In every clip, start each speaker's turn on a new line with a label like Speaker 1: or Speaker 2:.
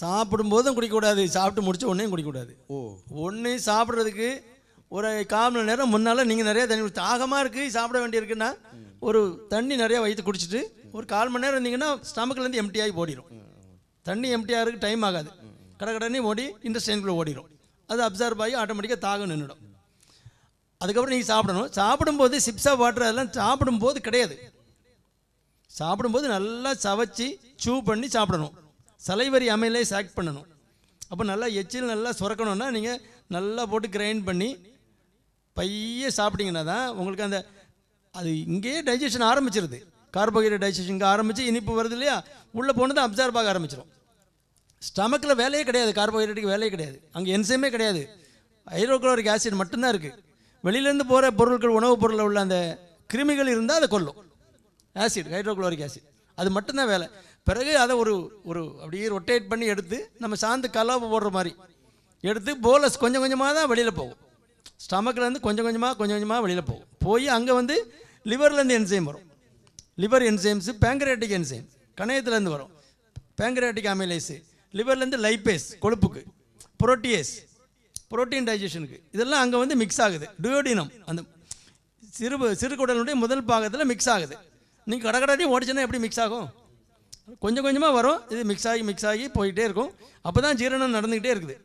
Speaker 1: சாப்பிடும்போதும் குடிக்கக்கூடாது சாப்பிட்டு முடிச்ச ஒன்றையும் குடிக்கக்கூடாது ஓ ஒன்று சாப்பிட்றதுக்கு ஒரு கால் மணி நேரம் முன்னால் நீங்கள் நிறையா தண்ணி குடிச்சு தாகமாக இருக்குது சாப்பிட வேண்டியிருக்குன்னா ஒரு தண்ணி நிறையா வயிற்று குடிச்சிட்டு ஒரு கால் மணி நேரம் இருந்தீங்கன்னா ஸ்டமக்கிலேருந்து எம்டியாகி ஓடிடும் தண்ணி எம்டியாக இருக்குது டைம் ஆகாது கடை கடனே ஓடி இண்டஸ்ட்ரியனுக்குள்ளே ஓடிடும் அது அப்சர்வ் ஆகி ஆட்டோமேட்டிக்காக தாகம் நின்றுடும் அதுக்கப்புறம் நீங்கள் சாப்பிடணும் சாப்பிடும்போது சிப்ஸாக வாட்டர் அதெல்லாம் சாப்பிடும்போது கிடையாது சாப்பிடும்போது நல்லா சவைச்சி சூ பண்ணி சாப்பிடணும் சலைவரி அமையிலே சாக் பண்ணணும் அப்போ நல்லா எச்சில் நல்லா சுரக்கணும்னா நீங்கள் நல்லா போட்டு கிரைண்ட் பண்ணி பைய சாப்பிட்டீங்கன்னா தான் உங்களுக்கு அந்த அது இங்கேயே டைஜஷன் ஆரம்பிச்சிருது கார்போஹைட்ரேட் இங்கே ஆரம்பித்து இனிப்பு வருது இல்லையா உள்ளே போனது அப்சார்ப் ஆக ஆரம்பிச்சிடும் ஸ்டமக்கில் வேலையே கிடையாது கார்போஹைட்ரேட்டுக்கு வேலையே கிடையாது அங்கே என்சைமே கிடையாது ஹைட்ரோக்ளோரிக் ஆசிட் மட்டும்தான் இருக்குது வெளியிலேருந்து போகிற பொருட்கள் உணவுப் பொருளில் உள்ள அந்த கிருமிகள் இருந்தால் அதை கொல்லும் ஆசிட் ஹைட்ரோக்ளோரிக் ஆசிட் அது மட்டும்தான் வேலை பிறகு அதை ஒரு ஒரு அப்படியே ரொட்டேட் பண்ணி எடுத்து நம்ம சாந்து கலவை போடுற மாதிரி எடுத்து போலஸ் கொஞ்சம் கொஞ்சமாக தான் வெளியில் போகும் ஸ்டமக்லேருந்து கொஞ்சம் கொஞ்சமாக கொஞ்சம் கொஞ்சமாக வெளியில் போகும் போய் அங்கே வந்து லிவர்லேருந்து என்சைம் வரும் லிவர் என்சைம்ஸு பேங்கரேட்டிக் என்சைம் கணையத்துலேருந்து வரும் பேங்கரேட்டிக் அமிலேஸு லிவர்லேருந்து லைப்பேஸ் கொழுப்புக்கு புரோட்டியேஸ் புரோட்டீன் டைஜஷனுக்கு இதெல்லாம் அங்கே வந்து மிக்ஸ் ஆகுது டியோடினம் அந்த சிறு சிறுகுடலுடைய முதல் பாகத்தில் மிக்ஸ் ஆகுது நீங்கள் கடை ஓடிச்சுன்னா எப்படி மிக்ஸ் ஆகும் கொஞ்சம் கொஞ்சமாக வரும் இது மிக்ஸ் ஆகி மிக்ஸ் ஆகி போயிட்டே இருக்கும் அப்போ தான் ஜீரணம் நடந்துக்கிட்டே இருக்குது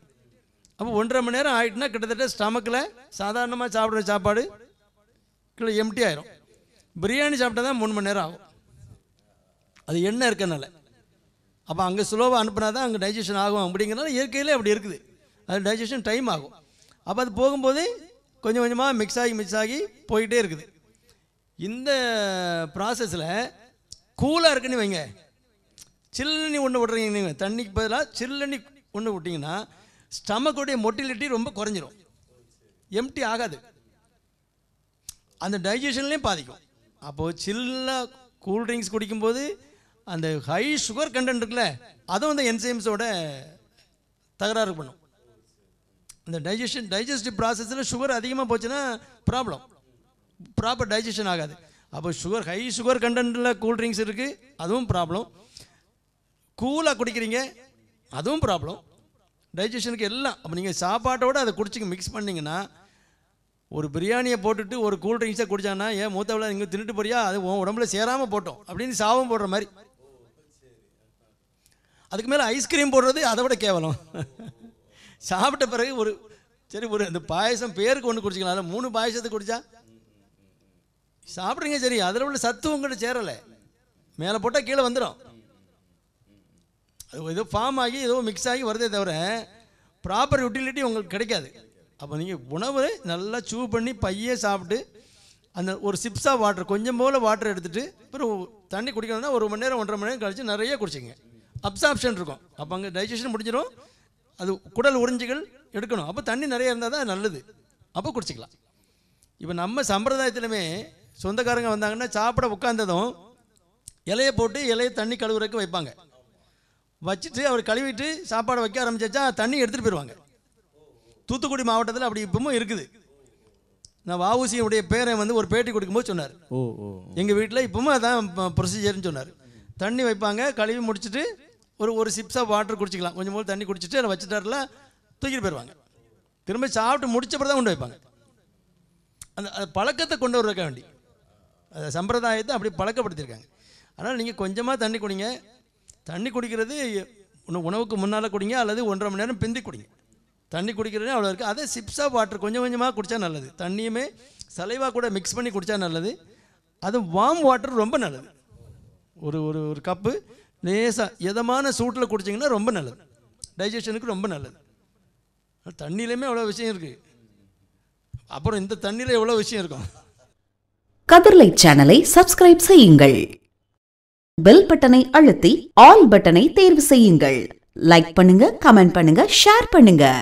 Speaker 1: அப்போ ஒன்றரை மணி நேரம் ஆகிட்டுனா கிட்டத்தட்ட ஸ்டமக்கில் சாதாரணமாக சாப்பிட்ற சாப்பாடு கிலோ எம்டி ஆயிரும் பிரியாணி சாப்பிட்டா தான் மூணு மணி நேரம் ஆகும் அது எண்ணெய் இருக்கனால அப்போ அங்கே ஸ்லோவாக அனுப்புனா தான் அங்கே டைஜஷன் ஆகும் அப்படிங்கிறனால இயற்கையிலே அப்படி இருக்குது அது டைஜஷன் டைம் ஆகும் அப்போ அது போகும்போது கொஞ்சம் கொஞ்சமாக மிக்ஸ் ஆகி மிக்ஸ் ஆகி போயிட்டே இருக்குது இந்த ப்ராசஸில் கூலாக இருக்குன்னு வைங்க சில்லண்ணி ஒன்று விட்றீங்க நீங்கள் தண்ணிக்கு பதிலாக சில்லணி ஒன்று விட்டிங்கன்னா ஸ்டமக்குடைய மொட்டிலிட்டி ரொம்ப குறைஞ்சிரும் எம்டி ஆகாது அந்த டைஜஷன்லேயும் பாதிக்கும் அப்போது சில்லாக கூல் ட்ரிங்க்ஸ் குடிக்கும்போது அந்த ஹை சுகர் கண்டென்ட் இருக்குல்ல அதுவும் அந்த என்சைம்ஸோட தகராறு பண்ணும் இந்த டைஜஷன் டைஜஸ்டிவ் ப்ராசஸில் சுகர் அதிகமாக போச்சுன்னா ப்ராப்ளம் ப்ராப்பர் டைஜஷன் ஆகாது அப்போ சுகர் ஹை சுகர் கண்டென்ட்டில் கூல்ட்ரிங்க்ஸ் இருக்குது அதுவும் ப்ராப்ளம் கூலாக குடிக்கிறீங்க அதுவும் ப்ராப்ளம் டைஜஷனுக்கு எல்லாம் அப்போ நீங்கள் சாப்பாட்டோடு அதை குடிச்சிங்க மிக்ஸ் பண்ணிங்கன்னா ஒரு பிரியாணியை போட்டுட்டு ஒரு கூல் ட்ரிங்க்ஸாக குடித்தாங்கன்னா ஏன் மூத்தவளை இங்கே தின்னுட்டு போறியா அது உன் உடம்புல சேராமல் போட்டோம் அப்படின்னு சாபம் போடுற மாதிரி அதுக்கு மேலே ஐஸ்கிரீம் போடுறது அதை விட கேவலம் சாப்பிட்ட பிறகு ஒரு சரி ஒரு அந்த பாயசம் பேருக்கு ஒன்று குடிச்சிக்கலாம் அதில் மூணு பாயசத்தை குடித்தா சாப்பிட்றீங்க சரி அதில் உள்ள சத்து உங்கள்கிட்ட சேரலை மேலே போட்டால் கீழே வந்துடும் அது ஏதோ ஃபார்ம் ஆகி ஏதோ மிக்ஸ் ஆகி வருதே தவிர ப்ராப்பர் யூட்டிலிட்டி உங்களுக்கு கிடைக்காது அப்போ நீங்கள் உணவு நல்லா சூ பண்ணி பையே சாப்பிட்டு அந்த ஒரு சிப்ஸாக வாட்டர் கொஞ்சம் போல் வாட்டர் எடுத்துகிட்டு அப்புறம் தண்ணி குடிக்கணும்னா ஒரு மணி நேரம் ஒன்றரை மணி நேரம் கழித்து நிறைய குடிச்சிங்க அப்சாப்ஷன் இருக்கும் அப்போ அங்கே டைஜஷன் முடிஞ்சிடும் அது குடல் உறிஞ்சிகள் எடுக்கணும் அப்போ தண்ணி நிறைய இருந்தால் தான் நல்லது அப்போ குடிச்சிக்கலாம் இப்போ நம்ம சம்பிரதாயத்திலுமே சொந்தக்காரங்க வந்தாங்கன்னா சாப்பிட உட்காந்ததும் இலையை போட்டு இலையை தண்ணி கழுவுறதுக்கு வைப்பாங்க வச்சுட்டு அவர் கழுவிட்டு சாப்பாடு வைக்க ஆரம்பிச்சா தண்ணி எடுத்துகிட்டு போயிடுவாங்க தூத்துக்குடி மாவட்டத்தில் அப்படி இப்பவும் இருக்குது நான் வாவுசியுடைய பேரை வந்து ஒரு பேட்டி கொடுக்கும்போது சொன்னார் ஓ எங்கள் வீட்டில் இப்பவும் அதான் ப்ரொசீஜர்னு சொன்னார் தண்ணி வைப்பாங்க கழுவி முடிச்சுட்டு ஒரு ஒரு சிப்ஸாக வாட்டர் குடிச்சிக்கலாம் கொஞ்சம் போது தண்ணி குடிச்சிட்டு அதை வச்சுட்டாரில் தூக்கிட்டு போயிடுவாங்க திரும்ப சாப்பிட்டு முடிச்சப்பறம் தான் கொண்டு வைப்பாங்க அந்த பழக்கத்தை கொண்டு வரக்க வேண்டி அந்த சம்பிரதாயத்தை அப்படி பழக்கப்படுத்தியிருக்காங்க அதனால் நீங்கள் கொஞ்சமாக தண்ணி குடிங்க தண்ணி குடிக்கிறது உணவுக்கு முன்னால் குடிங்க அல்லது ஒன்றரை மணி நேரம் பிந்தி குடிங்க தண்ணி குடிக்கிறதே அவ்வளோ இருக்குது அதே சிப்ஸாக வாட்டர் கொஞ்சம் கொஞ்சமாக குடித்தா நல்லது தண்ணியுமே சலைவாக கூட மிக்ஸ் பண்ணி குடித்தா நல்லது அது வார்ம் வாட்டர் ரொம்ப நல்லது ஒரு ஒரு ஒரு கப்பு லேசாக இதமான சூட்டில் குடிச்சிங்கன்னா ரொம்ப நல்லது டைஜஷனுக்கு ரொம்ப நல்லது தண்ணியிலையுமே அவ்வளோ விஷயம் இருக்குது அப்புறம் இந்த தண்ணியில் எவ்வளோ விஷயம் இருக்கும் கதிர்லை சேனலை சப்ஸ்கிரைப் செய்யுங்கள் பெல் பட்டனை அழுத்தி ஆல் பட்டனை தேர்வு செய்யுங்கள் லைக் பண்ணுங்க கமெண்ட் பண்ணுங்க ஷேர் பண்ணுங்க